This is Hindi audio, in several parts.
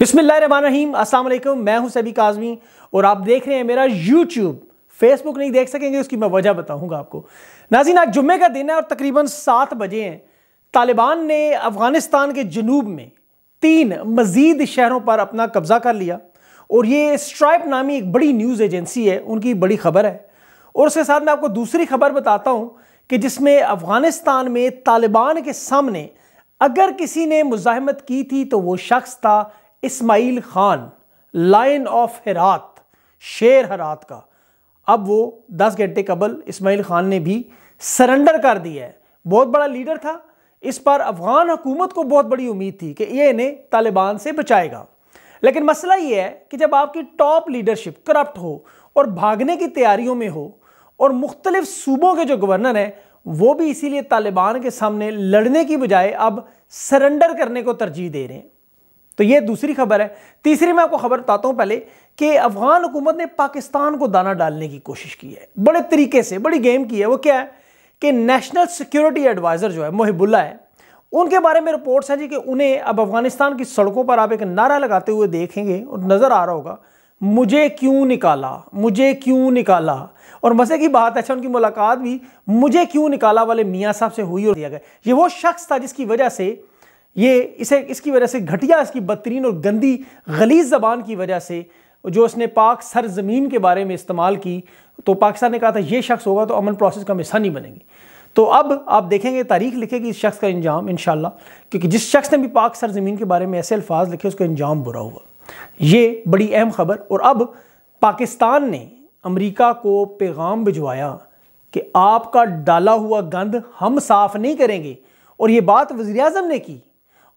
बिस्मिल्लाम असलम मैं हूं सभी काजमी और आप देख रहे हैं मेरा यूट्यूब फेसबुक नहीं देख सकेंगे उसकी मैं वजह बताऊंगा आपको नाजीन आज जुम्मे का दिन है और तकरीबन सात बजे हैं तालिबान ने अफ़गानिस्तान के जनूब में तीन मज़ीद शहरों पर अपना कब्ज़ा कर लिया और ये स्ट्राइप नामी एक बड़ी न्यूज़ एजेंसी है उनकी बड़ी खबर है और उसके साथ मैं आपको दूसरी खबर बताता हूँ कि जिसमें अफ़गानिस्तान में तालिबान के सामने अगर किसी ने मुजाहमत की थी तो वो शख्स था इस्माइल खान लाइन ऑफ हरात शेर हरात का अब वो दस घंटे कबल इस्माइल खान ने भी सरेंडर कर दिया है बहुत बड़ा लीडर था इस पर अफगान हुकूमत को बहुत बड़ी उम्मीद थी कि ये इन्हें तालिबान से बचाएगा लेकिन मसला ये है कि जब आपकी टॉप लीडरशिप करप्ट हो और भागने की तैयारियों में हो और मुख्तलिफ सूबों के जो गवर्नर हैं वो भी इसीलिए तालिबान के सामने लड़ने की बजाय अब सरेंडर करने को तरजीह दे रहे हैं तो ये दूसरी खबर है तीसरी मैं आपको खबर बताता हूँ पहले कि अफगान हुकूमत ने पाकिस्तान को दाना डालने की कोशिश की है बड़े तरीके से बड़ी गेम की है वो क्या है कि नेशनल सिक्योरिटी एडवाइज़र जो है मोहिबुल्ला है उनके बारे में रिपोर्ट्स हैं जी कि उन्हें अब अफगानिस्तान की सड़कों पर आप एक नारा लगाते हुए देखेंगे और नज़र आ रहा होगा मुझे क्यों निकाला मुझे क्यों निकाला और मजे की बात है अच्छा उनकी मुलाकात भी मुझे क्यों निकाला वाले मियाँ साहब से हुई और दिया गया ये वो शख्स था जिसकी वजह से ये इसे इसकी वजह से घटिया इसकी बदतरीन और गंदी गलीज ज़बान की वजह से जो उसने पाक सरजमीन के बारे में इस्तेमाल की तो पाकिस्तान ने कहा था ये शख्स होगा तो अमन प्रोसेस का हिस्सा नहीं बनेंगे तो अब आप देखेंगे तारीख लिखेगी इस शख्स का इंजाम इन क्योंकि जिस शख्स ने भी पाक सरजमीन के बारे में ऐसे अल्फाज लिखे उसका इंजाम बुरा हुआ ये बड़ी अहम खबर और अब पाकिस्तान ने अमरीका को पैगाम भिजवाया कि आपका डाला हुआ गंद हम साफ़ नहीं करेंगे और ये बात वज़ी अजम ने की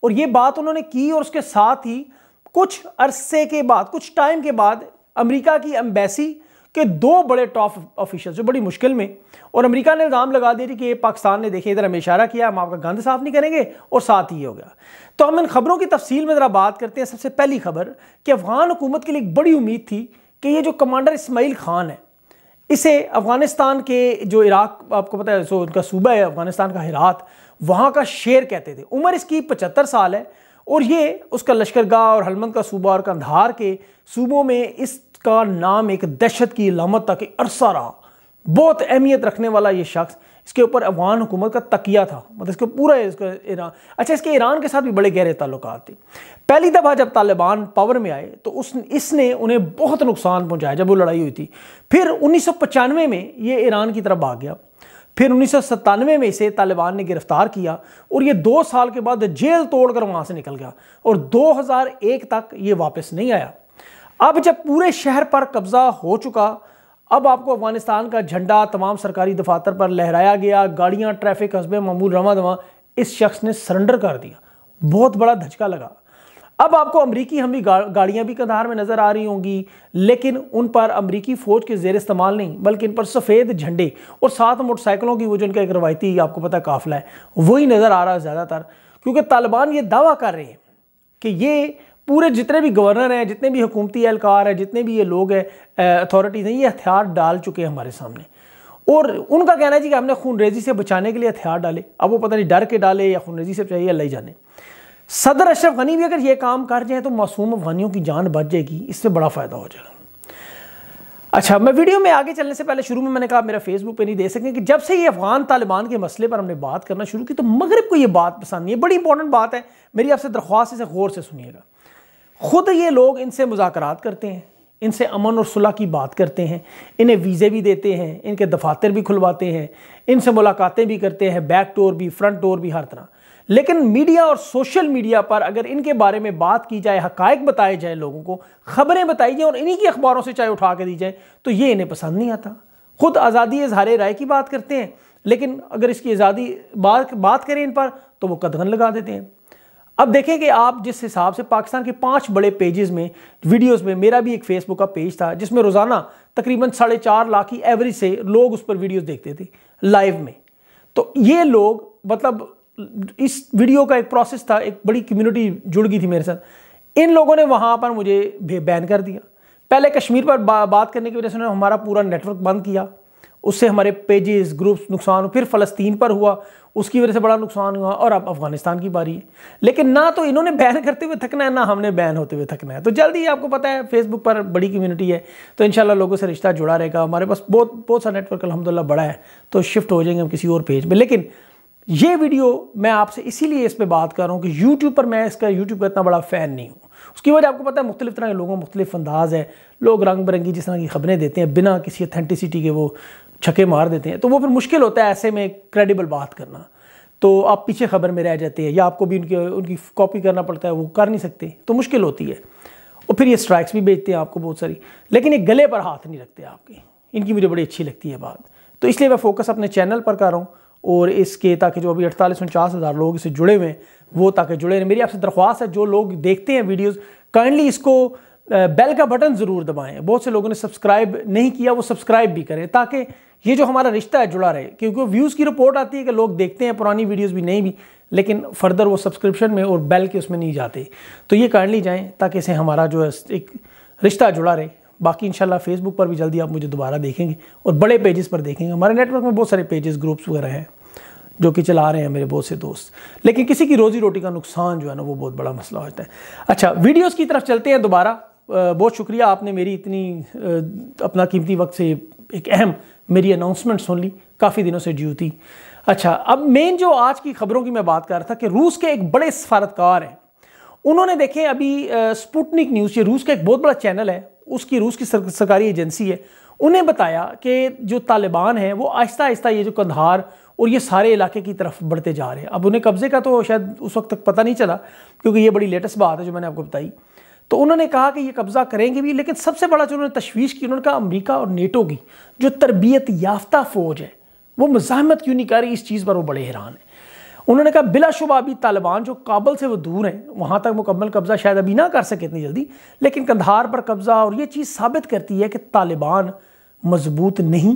और ये बात उन्होंने की और उसके साथ ही कुछ अरसे के बाद कुछ टाइम के बाद अमेरिका की एम्बेसी के दो बड़े टॉप ऑफिशियल जो बड़ी मुश्किल में और अमेरिका ने इल्ज़ाम लगा दिया कि ये पाकिस्तान ने देखिए इधर हमें इशारा किया हम आपका गंद साफ नहीं करेंगे और साथ ही हो गया तो हम इन खबरों की तफसील में ज़रा बात करते हैं सबसे पहली खबर कि अफ़गान हुकूमत के लिए एक बड़ी उम्मीद थी कि ये जो कमांडर इसमाइल खान है इसे अफ़गानिस्तान के जो इराक आपको पता है जो उनका सूबा है अफ़गानिस्तान का हिरात वहाँ का शेर कहते थे उम्र इसकी पचहत्तर साल है और ये उसका लश्करगाह और हलमंद का सूबा और कंधार के सूबों में इसका नाम एक दहशत की लामत तक अरसा रहा बहुत अहमियत रखने वाला ये शख्स इसके ऊपर अफगान हुकूमत का तकिया था मतलब इसके पूरा इसका ईरान अच्छा इसके ईरान के साथ भी बड़े गहरे ताल्लुक थे पहली दफ़ा जब तालिबान पावर में आए तो उस इसने उन्हें बहुत नुकसान पहुंचाया जब वो लड़ाई हुई थी फिर उन्नीस में ये ईरान की तरफ भाग गया फिर उन्नीस में इसे तालिबान ने गिरफ्तार किया और ये दो साल के बाद जेल तोड़कर वहाँ से निकल गया और 2001 तक ये वापस नहीं आया अब जब पूरे शहर पर कब्जा हो चुका अब आपको अफगानिस्तान का झंडा तमाम सरकारी दफातर पर लहराया गया गाड़ियाँ ट्रैफिक हस्बे मामूल रवा दवा इस शख्स ने सरेंडर कर दिया बहुत बड़ा धचका लगा अब आपको अमरीकी हमी गा, गाड़ियां भी कंधार में नजर आ रही होंगी लेकिन उन पर अमरीकी फौज के जेर इस्तेमाल नहीं बल्कि इन पर सफ़ेद झंडे और साथ मोटरसाइकिलों की वो जो इनका एक रवायती आपको पता काफिला है वही नज़र आ रहा है ज़्यादातर क्योंकि तालिबान ये दावा कर रहे हैं कि ये पूरे जितने भी गवर्नर हैं जितने भी हुकूमती एहलकार हैं जितने भी ये लोग हैं अथॉरिटीज़ हैं ये हथियार डाल चुके हैं हमारे सामने और उनका कहना है जी कि हमने खूनरेजी से बचाने के लिए हथियार डाले अब वो पता नहीं डर के डाले या खूनरेजी से बचाइए या ले जाने सदर अशरफ गनी भी अगर ये काम कर जाए तो मासूम अफगानियों की जान बच जाएगी इससे बड़ा फ़ायदा हो जाएगा अच्छा मैं वीडियो में आगे चलने से पहले शुरू में मैंने कहा मेरा फेसबुक पे नहीं दे सकें कि जब से ये अफगान तालिबान के मसले पर हमने बात करना शुरू की तो मगरब को ये बात पसंद नहीं है बड़ी इंपॉर्टेंट बात है मेरी आपसे दरख्वास्त इसे गौर से सुनिएगा खुद ये लोग इनसे मुजात करते हैं इनसे अमन और सुलह की बात करते हैं इन्हें वीज़े भी देते हैं इनके दफातर भी खुलवाते हैं इनसे मुलाकातें भी करते हैं बैक टोर भी फ्रंट टोर भी हर तरह लेकिन मीडिया और सोशल मीडिया पर अगर इनके बारे में बात की जाए हकायक बताए जाए लोगों को खबरें बताई जाए और इन्हीं की अखबारों से चाहे उठा के दी जाए तो ये इन्हें पसंद नहीं आता खुद आज़ादी इजहार राय की बात करते हैं लेकिन अगर इसकी आज़ादी बात बात करें इन पर तो वो कदगन लगा देते हैं अब देखें कि आप जिस हिसाब से पाकिस्तान के पांच बड़े पेजेस में वीडियोस में मेरा भी एक फेसबुक का पेज था जिसमें रोज़ाना तकरीबन साढ़े चार लाख की एवरेज से लोग उस पर वीडियोस देखते थे लाइव में तो ये लोग मतलब इस वीडियो का एक प्रोसेस था एक बड़ी कम्युनिटी जुड़ गई थी मेरे साथ इन लोगों ने वहाँ पर मुझे बैन कर दिया पहले कश्मीर पर बा, बात करने की वजह से उन्होंने हमारा पूरा नेटवर्क बंद किया उससे हमारे पेजेस ग्रुप्स नुकसान फिर फ़लस्तीन पर हुआ उसकी वजह से बड़ा नुकसान हुआ और अब अफगानिस्तान की बारी है लेकिन ना तो इन्होंने बैन करते हुए थकना है ना हमने बैन होते हुए थकना है तो जल्दी ही आपको पता है फेसबुक पर बड़ी कम्युनिटी है तो इन लोगों से रिश्ता जुड़ा रहेगा हमारे पास बहुत बहुत सा नेटवर्क अलहमदिल्ला बड़ा है तो शिफ्ट हो जाएंगे हम किसी और पेज पर लेकिन ये वीडियो मैं आपसे इसीलिए इस पर बात कर रहा हूँ कि यूट्यूब पर मैं इसका यूट्यूब का इतना बड़ा फ़ैन नहीं हूँ उसकी वजह आपको पता है मुख्तलिफ तरह के लोगों का मुख्तलिफ अंदाज है लोग रंग बिरंगी जिस तरह की खबरें देते हैं बिना किसी अथेंटिसिटी के वो छके मार देते हैं तो वो फिर मुश्किल होता है ऐसे में क्रेडिबल बात करना तो आप पीछे खबर में रह जाते हैं या आपको भी उनकी उनकी कॉपी करना पड़ता है वो कर नहीं सकते तो मुश्किल होती है और फिर ये स्ट्राइक्स भी बेचते हैं आपको बहुत सारी लेकिन ये गले पर हाथ नहीं रखते आपके इनकी मुझे बड़ी अच्छी लगती है बात तो इसलिए मैं फोकस अपने चैनल पर कर रहा हूँ और इसके ताकि जो अभी अड़तालीस उनचास हज़ार लोग इससे जुड़े हुए हैं वो ताकि जुड़े रहें मेरी आपसे दरख्वास्त है जो लोग देखते हैं वीडियोज़ काइंडली इसको बेल का बटन ज़रूर दबाएं बहुत से लोगों ने सब्सक्राइब नहीं किया वो सब्सक्राइब भी करें ताकि ये जो हमारा रिश्ता है जुड़ा रहे क्योंकि व्यूज़ की रिपोर्ट आती है कि लोग देखते हैं पुरानी वीडियोज़ भी नहीं भी लेकिन फर्दर वो सब्सक्रिप्शन में और बेल के उसमें नहीं जाते तो ये काइंडली जाएँ ताकि इसे हमारा जो है एक रिश्ता जुड़ा रहे बाकी इंशाल्लाह फेसबुक पर भी जल्दी आप मुझे दोबारा देखेंगे और बड़े पेजेस पर देखेंगे हमारे नेटवर्क में बहुत सारे पेजेस ग्रुप्स वगैरह हैं जो कि चला रहे हैं मेरे बहुत से दोस्त लेकिन किसी की रोज़ी रोटी का नुकसान जो है ना वो बहुत बड़ा मसला होता है अच्छा वीडियोज़ की तरफ चलते हैं दोबारा बहुत शुक्रिया आपने मेरी इतनी अपना कीमती वक्त से एक अहम मेरी अनाउंसमेंट सुन ली काफ़ी दिनों से ड्यू थी अच्छा अब मेन जो आज की खबरों की मैं बात कर रहा था कि रूस के एक बड़े सफारतकार हैं उन्होंने देखें अभी स्पुटनिक न्यूज़ ये रूस का एक बहुत बड़ा चैनल है उसकी रूस की सरकारी एजेंसी है उन्हें बताया कि जो तालिबान हैं वो आहिस्ता आहिस्ता ये जो कंधार और ये सारे इलाके की तरफ बढ़ते जा रहे हैं अब उन्हें कब्ज़े का तो शायद उस वक्त तक पता नहीं चला क्योंकि ये बड़ी लेटेस्ट बात है जो मैंने आपको बताई तो उन्होंने कहा कि ये कब्ज़ा करेंगे भी लेकिन सबसे बड़ा जो उन्होंने तशवीश की उन्होंने कहा अमरीका और नेटो की जो तरबियत याफ्ता फ़ौज है वो मजामत क्यों नहीं कर रही इस चीज़ पर वो बड़े हैरान हैं उन्होंने कहा बिलाशुबा अभी तालिबान जो काबल से वो दूर हैं वहाँ तक मुकम्मल कब्ज़ा शायद अभी ना कर सके इतनी जल्दी लेकिन कंधार पर कब्ज़ा और ये चीज़ साबित करती है कि तालिबान मजबूत नहीं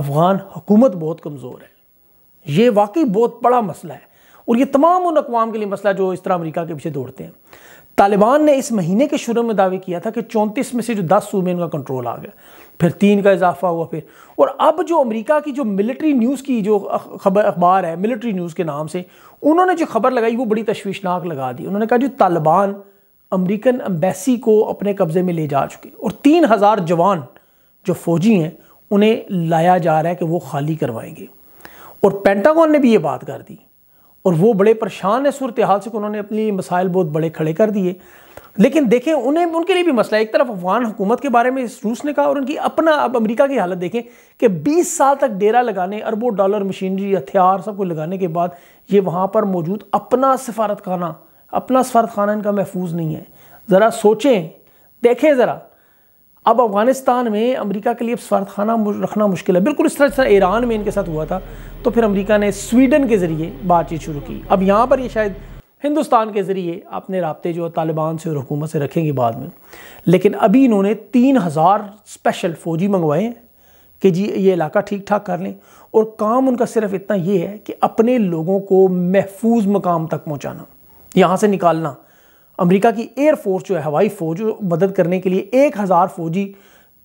अफ़गान हुकूमत बहुत कमज़ोर है ये वाकई बहुत बड़ा मसला है और ये तमाम उन अकवाम के लिए मसला जो इस तरह अमरीका के पीछे दौड़ते हैं तालिबान ने इस महीने के शुरू में दावे किया था कि चौंतीस में से जो दस सूबे उनका कंट्रोल आ गया फिर तीन का इजाफा हुआ फिर और अब जो अमेरिका की जो मिलिट्री न्यूज़ की जो खबर अखबार है मिलिट्री न्यूज़ के नाम से उन्होंने जो खबर लगाई वो बड़ी तशवीशनाक लगा दी उन्होंने कहा जो तालिबान अमेरिकन एम्बेसी को अपने कब्ज़े में ले जा चुके और तीन हज़ार जवान जो फ़ौजी हैं उन्हें लाया जा रहा है कि वो खाली करवाएंगे और पेंटागॉन ने भी ये बात कर दी और वो बड़े परेशान हैं सूरत हाल से उन्होंने अपनी मसाइल बहुत बड़े खड़े कर दिए लेकिन देखें उन्हें उनके लिए भी मसला एक तरफ अफगान हुकूमत के बारे में इस रूस ने कहा और उनकी अपना अब अमेरिका की हालत देखें कि 20 साल तक डेरा लगाने अरबों डॉलर मशीनरी हथियार सब कुछ लगाने के बाद ये वहाँ पर मौजूद अपना सफारत खाना अपना सफारत खाना इनका महफूज नहीं है ज़रा सोचें देखें ज़रा अब अफगानिस्तान में अमेरिका के लिए स्वार्थाना रखना मुश्किल है बिल्कुल इस तरह से ईरान में इनके साथ हुआ था तो फिर अमेरिका ने स्वीडन के ज़रिए बातचीत शुरू की अब यहाँ पर ये शायद हिंदुस्तान के ज़रिए अपने रबते जो तालिबान से और हुकूमत से रखेंगे बाद में लेकिन अभी इन्होंने तीन हज़ार स्पेशल फ़ौजी मंगवाए हैं कि जी ये इलाका ठीक ठाक कर लें और काम उनका सिर्फ इतना ये है कि अपने लोगों को महफूज मकाम तक पहुँचाना यहाँ से निकालना अमेरिका की एयरफोर्स जो है हवाई फौज मदद करने के लिए एक हज़ार फौजी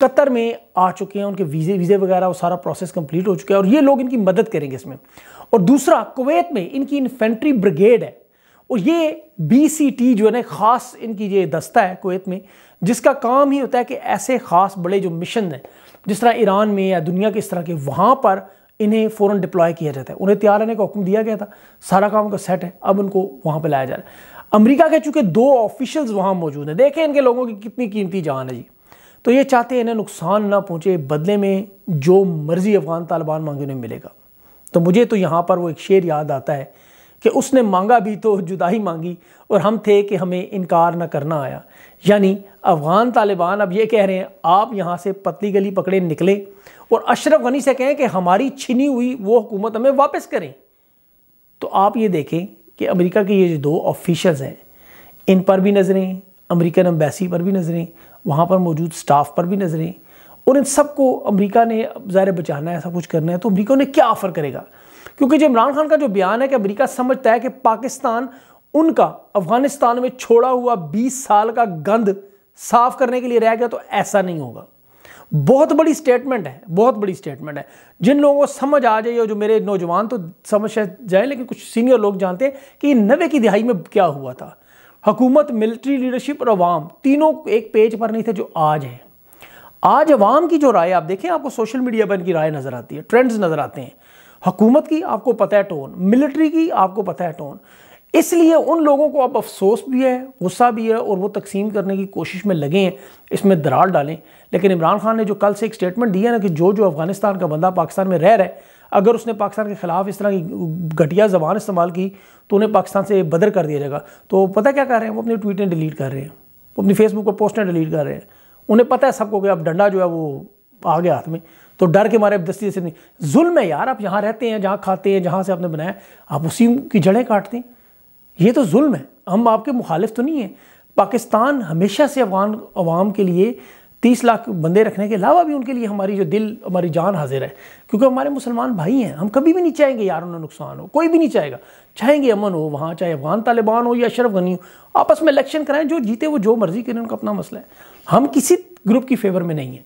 कतर में आ चुके हैं उनके वीज़े वीज़े वगैरह वो सारा प्रोसेस कंप्लीट हो चुका है और ये लोग इनकी मदद करेंगे इसमें और दूसरा कुवैत में इनकी इन्फेंट्री ब्रिगेड है और ये बी सी टी जो है ना ख़ास इनकी ये दस्ता है कुवैत में जिसका काम ही होता है कि ऐसे ख़ास बड़े जो मिशन हैं जिस तरह ईरान में या दुनिया के इस तरह के वहाँ पर इन्हें फ़ौर डिप्लॉय किया जाता है उन्हें तैयार रहने का हुक्म दिया गया था सारा काम का सेट है अब उनको वहाँ पर लाया जा रहा है अमेरिका के चूंकि दो ऑफिशियल्स वहाँ मौजूद हैं देखें इनके लोगों की कितनी कीमती जान है जी तो ये चाहते हैं इन्हें नुकसान ना पहुँचे बदले में जो मर्जी अफगान तालिबान मांगे उन्हें मिलेगा तो मुझे तो यहाँ पर वो एक शेर याद आता है कि उसने मांगा भी तो जुदाई मांगी और हम थे कि हमें इनकार ना करना आया यानी अफ़गान तालिबान अब ये कह रहे हैं आप यहाँ से पतली गली पकड़े निकले और अशरफ गनी से कहें कि हमारी छिनी हुई वो हुकूमत हमें वापस करें तो आप ये देखें कि अमेरिका के ये जो दो ऑफिशल्स हैं इन पर भी नज़रें अमेरिकन एम्बेसी पर भी नज़रें वहाँ पर मौजूद स्टाफ पर भी नज़रें और इन सबको अमेरिका ने ज़ाहिर बचाना है ऐसा कुछ करना है तो अमरीका उन्हें क्या ऑफ़र करेगा क्योंकि जो इमरान खान का जो बयान है कि अमरीका समझता है कि पाकिस्तान उनका अफगानिस्तान में छोड़ा हुआ 20 साल का गंद साफ करने के लिए रह गया तो ऐसा नहीं होगा बहुत बड़ी स्टेटमेंट है बहुत बड़ी स्टेटमेंट है जिन लोगों को समझ आ जाए जो मेरे नौजवान तो समझ जाए लेकिन कुछ सीनियर लोग जानते हैं कि नबे की दिहाई में क्या हुआ था हुकूमत मिलिट्री लीडरशिप और अवाम तीनों एक पेज पर नहीं थे जो आज है आज अवाम की जो राय आप देखें आपको सोशल मीडिया पर इनकी राय नज़र आती है ट्रेंड्स नज़र आते हैं हुकूमत की आपको पता है टोन मिलिट्री की आपको पता है टोन इसलिए उन लोगों को अब अफसोस भी है गुस्सा भी है और वो तकसीम करने की कोशिश में लगे हैं इसमें दरार डालें लेकिन इमरान खान ने जो कल से एक स्टेटमेंट दिया है ना कि जो जो अफगानिस्तान का बंदा पाकिस्तान में रह रहा है अगर उसने पाकिस्तान के खिलाफ इस तरह की घटिया जबान इस्तेमाल की तो उन्हें पाकिस्तान से बदर कर दिया जाएगा तो पता क्या कर रहे हैं वो अपनी ट्वीटें डिलीट कर रहे हैं वो अपनी फेसबुक पर पोस्टें डिलीट कर रहे हैं उन्हें पता है सबको कि अब डंडा जो है वो आ गया हाथ में तो डर के मारे दस्ती से नहीं जुल्म है यार आप यहाँ रहते हैं जहाँ खाते हैं जहाँ से आपने बनाया आप उसी की जड़ें काटते हैं ये तो जुल्म है हम आपके मुखालिफ तो नहीं हैं पाकिस्तान हमेशा से अफगान अवाम के लिए तीस लाख बंदे रखने के अलावा भी उनके लिए हमारी जो दिल हमारी जान हाजिर है क्योंकि हमारे मुसलमान भाई हैं हम कभी भी नहीं चाहेंगे यार उन्हें नुकसान हो कोई भी नहीं चाहेगा चाहेंगे अमन हो वहाँ चाहे अफगान तालिबान हो या अशरफ गनी हो आपस में इलेक्शन कराएं जो जीते वो जो मर्जी करें उनका अपना मसला है हम किसी ग्रुप की फेवर में नहीं है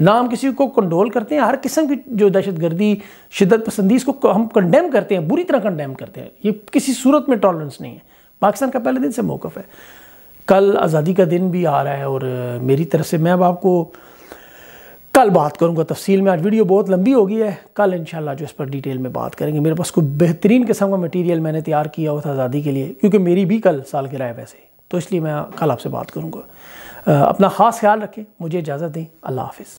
ना हम किसी को कंट्रोल करते हैं हर किस्म की जो दहशत गर्दी शिदत पसंदी इसको हम कंडेम करते हैं बुरी तरह कंडेम करते हैं ये किसी सूरत में टॉलरेंस नहीं है पाकिस्तान का पहले दिन से मौक़ है कल आज़ादी का दिन भी आ रहा है और मेरी तरफ से मैं अब आपको कल बात करूंगा तफसील में आज वीडियो बहुत लंबी हो गई है कल इंशाल्लाह जो इस पर डिटेल में बात करेंगे मेरे पास कोई बेहतरीन किस्म का मटेरियल मैंने तैयार किया हुआ था आज़ादी के लिए क्योंकि मेरी भी कल साल गिरा है वैसे तो इसलिए मैं कल आपसे बात करूँगा अपना ख़ास ख्याल रखें मुझे इजाज़त दें अल्लाह हाफिज़